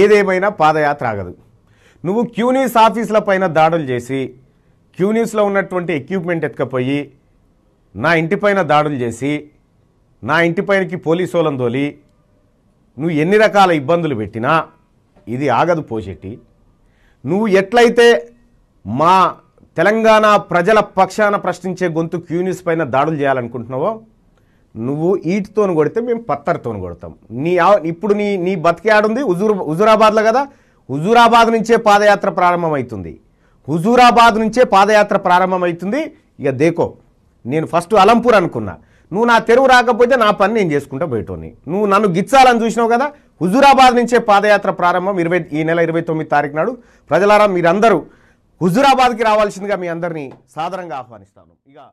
ఏదేమైనా పాదయాత్ర ఆగదు నువ్వు క్యూనీస్ ఆఫీసుల పైన దాడులు చేసి క్యూనీస్లో ఉన్నటువంటి ఎక్విప్మెంట్ ఎత్తుకపోయి నా ఇంటిపైన దాడులు చేసి నా ఇంటిపైనకి పోలీసు వాళ్ళని తోలి నువ్వు ఎన్ని రకాల ఇబ్బందులు పెట్టినా ఇది ఆగదు పోషెట్టి నువ్వు ఎట్లయితే మా తెలంగాణ ప్రజల పక్షాన ప్రశ్నించే గొంతు క్యూనిస్ పైన దాడులు చేయాలనుకుంటున్నావో నువ్వు ఈటుతోని కొడితే మేము పత్తర్తోని కొడతాం నీ ఇప్పుడు నీ నీ బతికేడుంది హుజూర్ హుజూరాబాద్లో కదా హుజూరాబాద్ నుంచే పాదయాత్ర ప్రారంభమవుతుంది హుజూరాబాద్ నుంచే పాదయాత్ర ప్రారంభమవుతుంది ఇక దేకో నేను ఫస్ట్ అలంపూర్ అనుకున్నా నువ్వు నా తెరువు రాకపోతే నా పని నేను చేసుకుంటా బయటోని నువ్వు నన్ను గిచ్చాలని చూసినావు కదా హుజూరాబాద్ నుంచే పాదయాత్ర ప్రారంభం ఇరవై ఈ నెల ఇరవై తొమ్మిది తారీఖు నాడు ప్రజలారా మీరందరూ హుజూరాబాద్కి రావాల్సిందిగా మీ అందరినీ సాధారణంగా ఆహ్వానిస్తాను ఇక